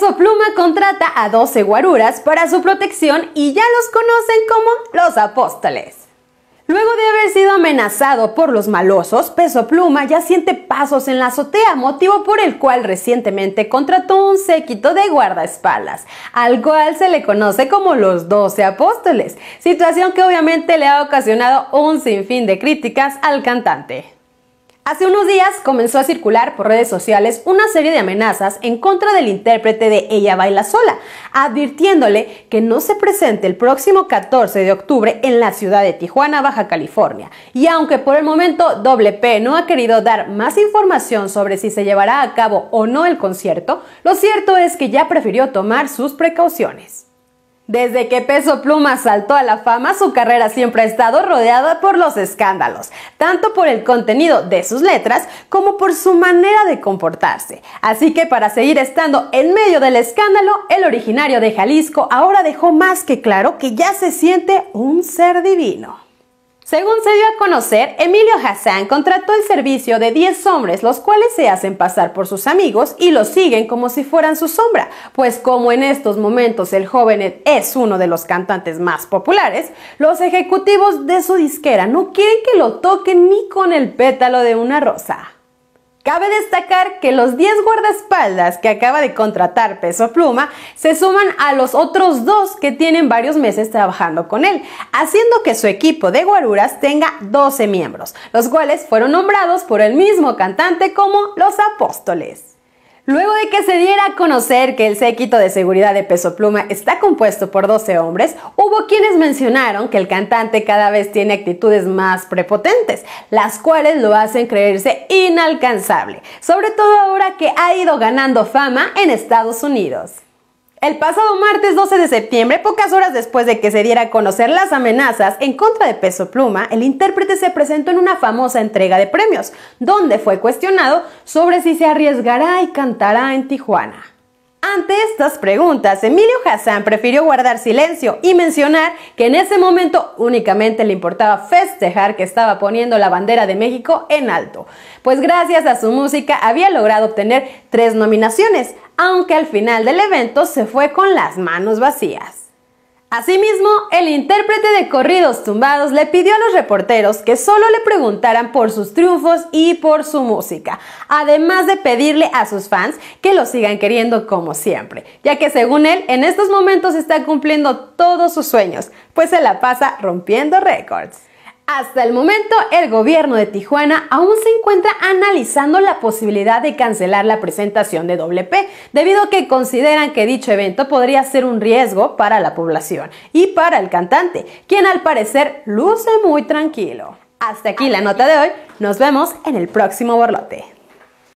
Peso Pluma contrata a 12 guaruras para su protección y ya los conocen como los apóstoles. Luego de haber sido amenazado por los malosos, Peso Pluma ya siente pasos en la azotea, motivo por el cual recientemente contrató un séquito de guardaespaldas, al cual se le conoce como los 12 apóstoles, situación que obviamente le ha ocasionado un sinfín de críticas al cantante. Hace unos días comenzó a circular por redes sociales una serie de amenazas en contra del intérprete de Ella Baila Sola, advirtiéndole que no se presente el próximo 14 de octubre en la ciudad de Tijuana, Baja California. Y aunque por el momento WP no ha querido dar más información sobre si se llevará a cabo o no el concierto, lo cierto es que ya prefirió tomar sus precauciones. Desde que Peso Pluma saltó a la fama, su carrera siempre ha estado rodeada por los escándalos, tanto por el contenido de sus letras como por su manera de comportarse. Así que para seguir estando en medio del escándalo, el originario de Jalisco ahora dejó más que claro que ya se siente un ser divino. Según se dio a conocer, Emilio Hassan contrató el servicio de 10 hombres, los cuales se hacen pasar por sus amigos y los siguen como si fueran su sombra, pues como en estos momentos el joven es uno de los cantantes más populares, los ejecutivos de su disquera no quieren que lo toquen ni con el pétalo de una rosa. Cabe destacar que los 10 guardaespaldas que acaba de contratar Peso Pluma se suman a los otros dos que tienen varios meses trabajando con él, haciendo que su equipo de guaruras tenga 12 miembros, los cuales fueron nombrados por el mismo cantante como los apóstoles. Luego de que se diera a conocer que el séquito de seguridad de Peso Pluma está compuesto por 12 hombres, hubo quienes mencionaron que el cantante cada vez tiene actitudes más prepotentes, las cuales lo hacen creerse inalcanzable, sobre todo ahora que ha ido ganando fama en Estados Unidos. El pasado martes 12 de septiembre, pocas horas después de que se diera a conocer las amenazas en contra de Peso Pluma, el intérprete se presentó en una famosa entrega de premios, donde fue cuestionado sobre si se arriesgará y cantará en Tijuana. Ante estas preguntas, Emilio Hassan prefirió guardar silencio y mencionar que en ese momento únicamente le importaba festejar que estaba poniendo la bandera de México en alto, pues gracias a su música había logrado obtener tres nominaciones, aunque al final del evento se fue con las manos vacías. Asimismo, el intérprete de Corridos Tumbados le pidió a los reporteros que solo le preguntaran por sus triunfos y por su música, además de pedirle a sus fans que lo sigan queriendo como siempre, ya que según él en estos momentos está cumpliendo todos sus sueños, pues se la pasa rompiendo récords. Hasta el momento, el gobierno de Tijuana aún se encuentra analizando la posibilidad de cancelar la presentación de WP, debido a que consideran que dicho evento podría ser un riesgo para la población y para el cantante, quien al parecer luce muy tranquilo. Hasta aquí la nota de hoy, nos vemos en el próximo borlote.